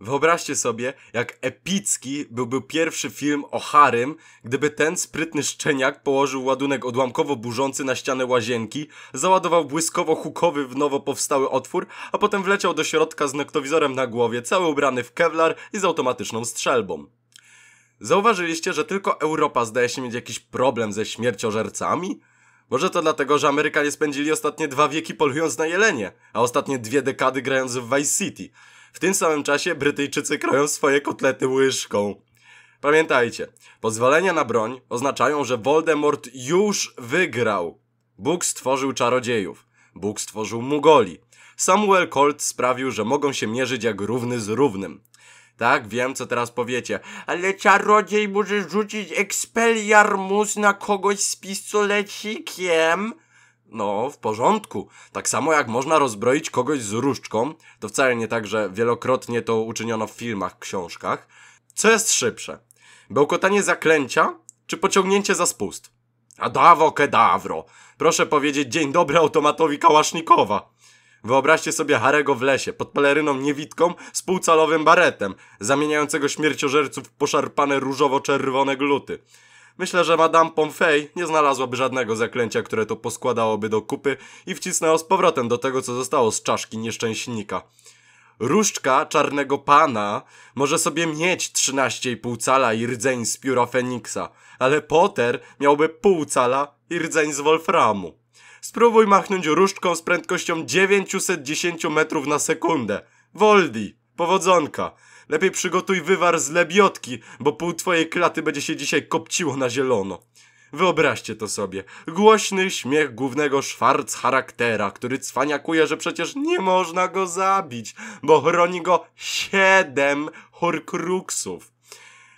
Wyobraźcie sobie, jak epicki byłby pierwszy film o Harym, gdyby ten sprytny szczeniak położył ładunek odłamkowo burzący na ścianę łazienki, załadował błyskowo-hukowy w nowo powstały otwór, a potem wleciał do środka z nektowizorem na głowie, cały ubrany w kevlar i z automatyczną strzelbą. Zauważyliście, że tylko Europa zdaje się mieć jakiś problem ze śmierciożercami? Może to dlatego, że Amerykanie spędzili ostatnie dwa wieki polując na jelenie, a ostatnie dwie dekady grając w Vice City – w tym samym czasie Brytyjczycy kroją swoje kotlety łyżką. Pamiętajcie, pozwolenia na broń oznaczają, że Voldemort już wygrał. Bóg stworzył czarodziejów. Bóg stworzył Mugoli. Samuel Colt sprawił, że mogą się mierzyć jak równy z równym. Tak, wiem co teraz powiecie. Ale czarodziej może rzucić Expelliarmus na kogoś z pistolecikiem? No, w porządku. Tak samo jak można rozbroić kogoś z różdżką, to wcale nie tak, że wielokrotnie to uczyniono w filmach, książkach. Co jest szybsze? Bełkotanie zaklęcia, czy pociągnięcie za spust? A dawo kedawro. Proszę powiedzieć dzień dobry automatowi Kałasznikowa. Wyobraźcie sobie Harego w lesie, pod peleryną niewidką z półcalowym baretem, zamieniającego śmierciożerców w poszarpane różowo-czerwone gluty. Myślę, że Madame Pomfej nie znalazłaby żadnego zaklęcia, które to poskładałoby do kupy i wcisnęło z powrotem do tego, co zostało z czaszki nieszczęśnika. Różdżka czarnego pana może sobie mieć 13,5 cala i rdzeń z pióra Feniksa, ale Potter miałby pół cala i rdzeń z Wolframu. Spróbuj machnąć różdżką z prędkością 910 metrów na sekundę. Woldi, powodzonka. Lepiej przygotuj wywar z lebiotki, bo pół twojej klaty będzie się dzisiaj kopciło na zielono. Wyobraźcie to sobie. Głośny śmiech głównego szwarc charaktera, który cwaniakuje, że przecież nie można go zabić, bo chroni go siedem horcruxów.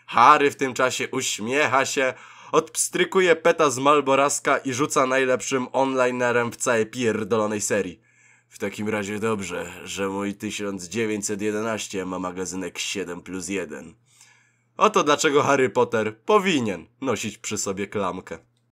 Harry w tym czasie uśmiecha się, odpstrykuje peta z Malboraska i rzuca najlepszym onlinerem w całej pierdolonej serii. W takim razie dobrze, że mój 1911 ma magazynek 7 plus 1. Oto dlaczego Harry Potter powinien nosić przy sobie klamkę.